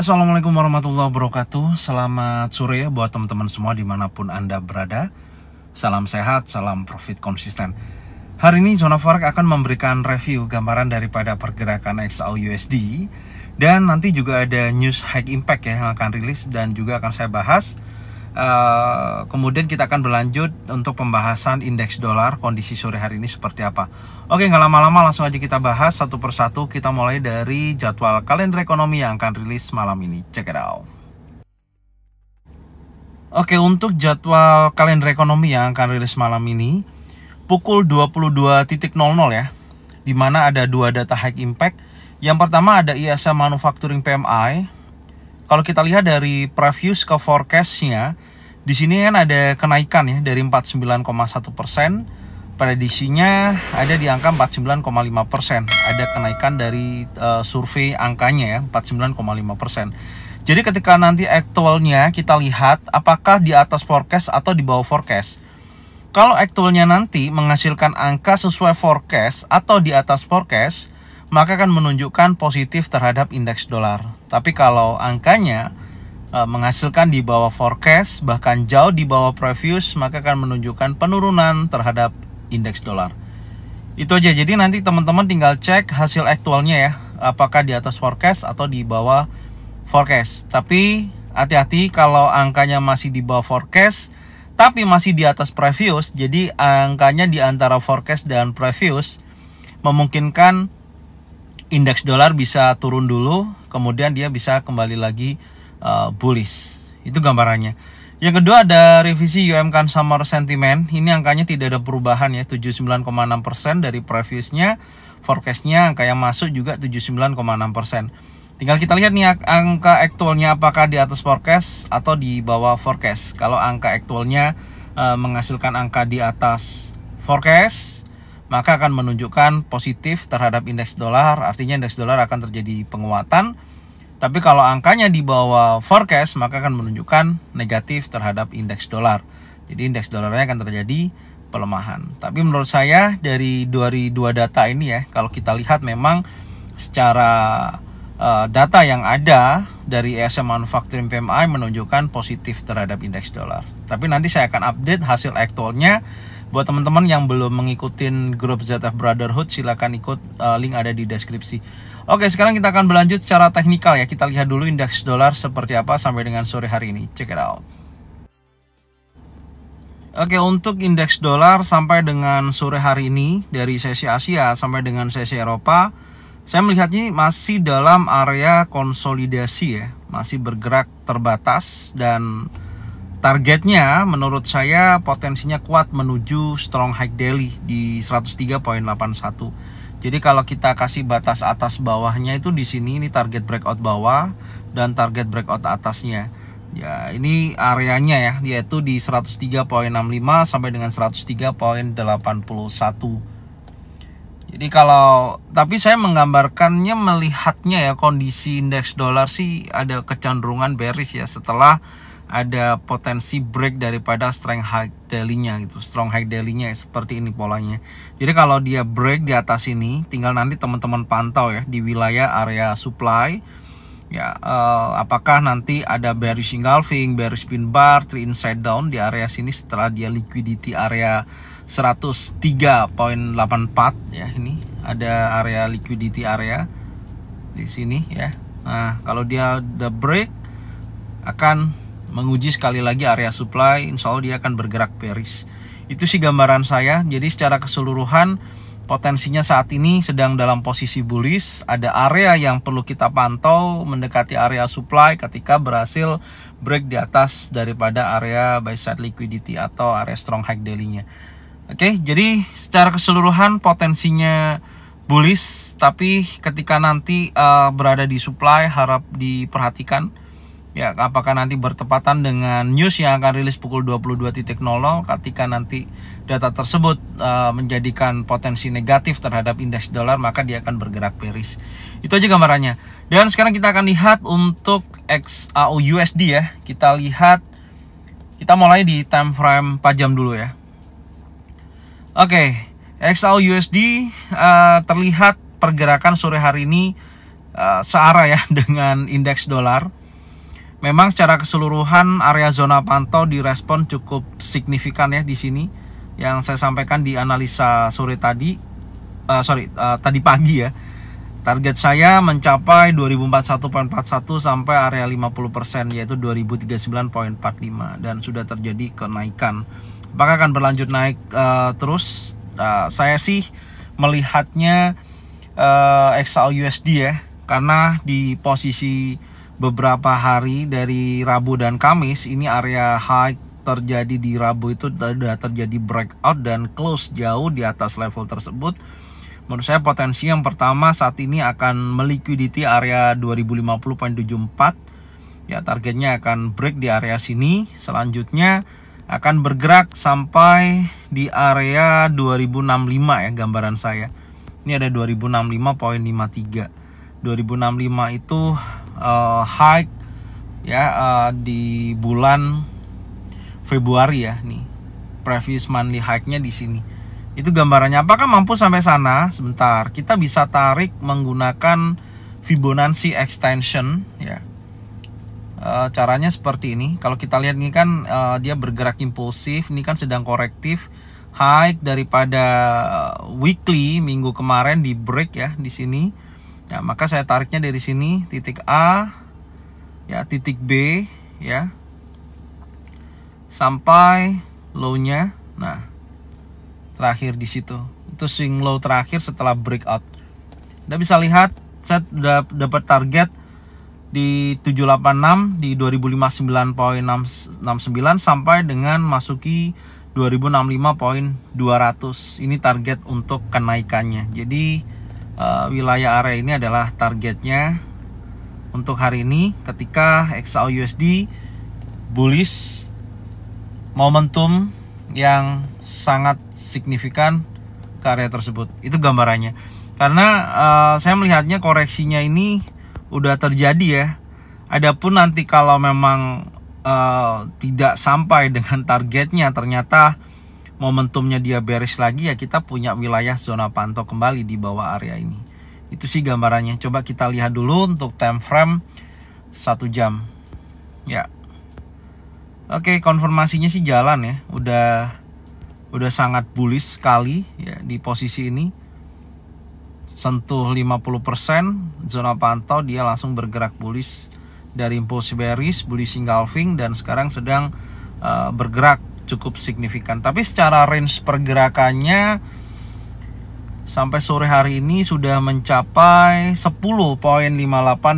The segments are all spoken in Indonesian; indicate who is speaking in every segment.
Speaker 1: Assalamualaikum warahmatullahi wabarakatuh Selamat sore ya buat teman-teman semua dimanapun Anda berada Salam sehat, salam profit konsisten Hari ini Zona Forex akan memberikan review gambaran daripada pergerakan XAU USD Dan nanti juga ada news high impact ya yang akan rilis dan juga akan saya bahas Eh, kemudian kita akan berlanjut untuk pembahasan indeks dolar kondisi sore hari ini seperti apa. Oke, nggak lama-lama langsung aja kita bahas satu persatu. Kita mulai dari jadwal kalender ekonomi yang akan rilis malam ini. Check it out. Oke, untuk jadwal kalender ekonomi yang akan rilis malam ini pukul 22.00 ya. Di mana ada dua data high impact. Yang pertama ada ISM Manufacturing PMI kalau kita lihat dari previous ke forecastnya, di sini kan ada kenaikan ya dari 49,1 persen. Prediksinya ada di angka 49,5 persen. Ada kenaikan dari uh, survei angkanya ya 49,5 persen. Jadi ketika nanti actualnya kita lihat apakah di atas forecast atau di bawah forecast. Kalau actualnya nanti menghasilkan angka sesuai forecast atau di atas forecast, maka akan menunjukkan positif terhadap indeks dolar. Tapi kalau angkanya eh, menghasilkan di bawah forecast bahkan jauh di bawah previous maka akan menunjukkan penurunan terhadap indeks dolar. Itu aja. Jadi nanti teman-teman tinggal cek hasil aktualnya ya, apakah di atas forecast atau di bawah forecast. Tapi hati-hati kalau angkanya masih di bawah forecast tapi masih di atas previous, jadi angkanya di antara forecast dan previous memungkinkan indeks dolar bisa turun dulu, kemudian dia bisa kembali lagi uh, bullish. Itu gambarannya. Yang kedua ada revisi UMK Summer Sentiment. Ini angkanya tidak ada perubahan ya, 79,6% dari previousnya. Forecastnya angka yang masuk juga 79,6%. Tinggal kita lihat nih angka aktualnya apakah di atas forecast atau di bawah forecast. Kalau angka aktualnya e, menghasilkan angka di atas forecast, maka akan menunjukkan positif terhadap indeks dolar, artinya indeks dolar akan terjadi penguatan. Tapi kalau angkanya di bawah forecast, maka akan menunjukkan negatif terhadap indeks dolar. Jadi indeks dolarnya akan terjadi pelemahan. Tapi menurut saya dari dari dua data ini ya, kalau kita lihat memang secara eh, data yang ada dari ESM Manufacturing PMI menunjukkan positif terhadap indeks dolar. Tapi nanti saya akan update hasil aktualnya buat teman-teman yang belum mengikuti grup ZF Brotherhood silahkan ikut uh, link ada di deskripsi Oke sekarang kita akan berlanjut secara teknikal ya kita lihat dulu indeks dolar seperti apa sampai dengan sore hari ini check it out Oke untuk indeks dolar sampai dengan sore hari ini dari sesi Asia sampai dengan sesi Eropa saya melihatnya masih dalam area konsolidasi ya masih bergerak terbatas dan Targetnya menurut saya potensinya kuat menuju strong high daily di 103.81. Jadi kalau kita kasih batas atas bawahnya itu di sini ini target breakout bawah dan target breakout atasnya. Ya, ini areanya ya, yaitu di 103.65 sampai dengan 103.81. Jadi kalau tapi saya menggambarkannya melihatnya ya kondisi indeks dolar sih ada kecenderungan bearish ya setelah ada potensi break daripada strength high daily-nya gitu. Strong high daily-nya ya, seperti ini polanya. Jadi kalau dia break di atas ini, tinggal nanti teman-teman pantau ya di wilayah area supply ya uh, apakah nanti ada bearish engulfing, bearish pin bar, three inside down di area sini setelah dia liquidity area 103.84 ya ini ada area liquidity area di sini ya. Nah, kalau dia the break akan menguji sekali lagi area supply, insya Allah dia akan bergerak bearish. Itu sih gambaran saya. Jadi secara keseluruhan potensinya saat ini sedang dalam posisi bullish. Ada area yang perlu kita pantau mendekati area supply ketika berhasil break di atas daripada area buy side liquidity atau area strong high daily-nya. Oke, jadi secara keseluruhan potensinya bullish, tapi ketika nanti uh, berada di supply harap diperhatikan Ya, apakah nanti bertepatan dengan news yang akan rilis pukul 22.00 ketika nanti data tersebut uh, menjadikan potensi negatif terhadap indeks dolar maka dia akan bergerak bearish. Itu aja gambarannya. Dan sekarang kita akan lihat untuk XAU USD ya. Kita lihat kita mulai di time frame 4 jam dulu ya. Oke, okay, XAU USD uh, eh, terlihat pergerakan sore hari ini uh, searah ya dengan indeks dolar Memang secara keseluruhan area zona pantau direspon cukup signifikan ya di sini yang saya sampaikan di analisa sore tadi, uh, sorry uh, tadi pagi ya. Target saya mencapai 2041.41 sampai area 50% yaitu 2039.45 dan sudah terjadi kenaikan. Apakah akan berlanjut naik uh, terus? Uh, saya sih melihatnya uh, XAU USD ya karena di posisi beberapa hari dari Rabu dan Kamis ini area high terjadi di Rabu itu sudah terjadi breakout dan close jauh di atas level tersebut menurut saya potensi yang pertama saat ini akan melikuiditi area 2050.74 ya targetnya akan break di area sini selanjutnya akan bergerak sampai di area 2065 ya gambaran saya. Ini ada 2065.53. 2065 itu uh, hike ya uh, di bulan Februari ya nih previous monthly hike-nya di sini. Itu gambarannya. Apakah mampu sampai sana? Sebentar, kita bisa tarik menggunakan Fibonacci extension ya. E, caranya seperti ini. Kalau kita lihat ini kan e, dia bergerak impulsif, ini kan sedang korektif. hike daripada weekly minggu kemarin di break ya di sini ya maka saya tariknya dari sini titik A ya titik B ya sampai low-nya nah terakhir di situ itu swing low terakhir setelah breakout Anda bisa lihat saya sudah dapat target di 786 di 2059.669 sampai dengan masuki poin 2065.200 ini target untuk kenaikannya jadi uh, wilayah area ini adalah targetnya untuk hari ini ketika XAUUSD bullish momentum yang sangat signifikan ke area tersebut itu gambarannya karena uh, saya melihatnya koreksinya ini udah terjadi ya adapun nanti kalau memang uh, tidak sampai dengan targetnya ternyata momentumnya dia beres lagi ya kita punya wilayah zona pantau kembali di bawah area ini itu sih gambarannya coba kita lihat dulu untuk time frame satu jam ya oke konfirmasinya sih jalan ya udah udah sangat bullish sekali ya di posisi ini sentuh 50% zona pantau dia langsung bergerak bullish dari impulse bearish bullish engulfing dan sekarang sedang uh, bergerak cukup signifikan. Tapi secara range pergerakannya sampai sore hari ini sudah mencapai 10.58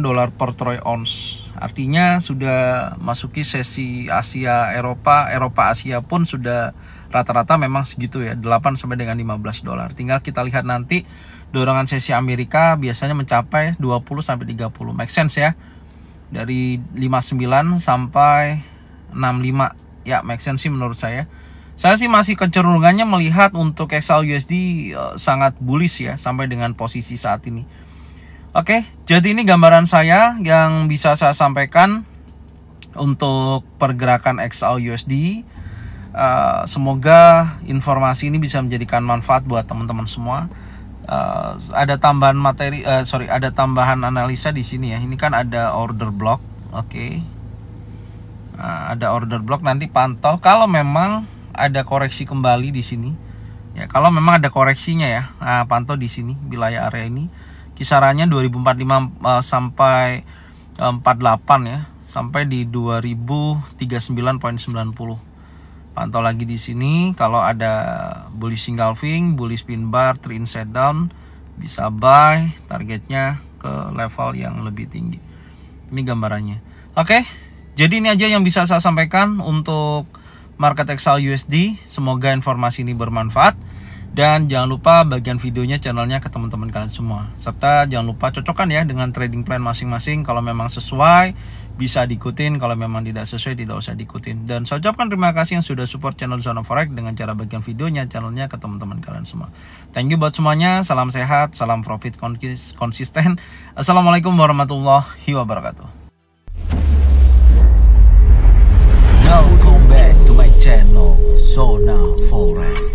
Speaker 1: dolar per troy ounce. Artinya sudah masuki sesi Asia Eropa, Eropa Asia pun sudah rata-rata memang segitu ya, 8 sampai dengan 15 dolar. Tinggal kita lihat nanti dorongan sesi Amerika biasanya mencapai 20 sampai 30. Make sense ya. Dari 59 sampai 65 ya make sense sih menurut saya saya sih masih kecenderungannya melihat untuk XL USD uh, eh, sangat bullish ya sampai dengan posisi saat ini Oke, jadi ini gambaran saya yang bisa saya sampaikan untuk pergerakan XL USD. Uh, eh, semoga informasi ini bisa menjadikan manfaat buat teman-teman semua. Uh, ada tambahan materi, uh, sorry, ada tambahan analisa di sini ya. Ini kan ada order block, oke. Okay. Eh, ada order block nanti pantau kalau memang ada koreksi kembali di sini. Ya, kalau memang ada koreksinya ya. Nah, pantau di sini wilayah area ini kisarannya 2045 uh, eh, sampai uh, 48 ya, sampai di 2039.90. Pantau lagi di sini kalau ada bullish engulfing, bullish pin bar, trend set down bisa buy targetnya ke level yang lebih tinggi. Ini gambarannya. Oke. Okay. Jadi ini aja yang bisa saya sampaikan untuk market Excel USD. Semoga informasi ini bermanfaat. Dan jangan lupa bagian videonya channelnya ke teman-teman kalian semua. Serta jangan lupa cocokkan ya dengan trading plan masing-masing. Kalau memang sesuai bisa diikutin. Kalau memang tidak sesuai tidak usah diikutin. Dan saya ucapkan terima kasih yang sudah support channel Zona Forex dengan cara bagian videonya channelnya ke teman-teman kalian semua. Thank you buat semuanya. Salam sehat, salam profit konsisten. Assalamualaikum warahmatullahi wabarakatuh. channel. So now, for right.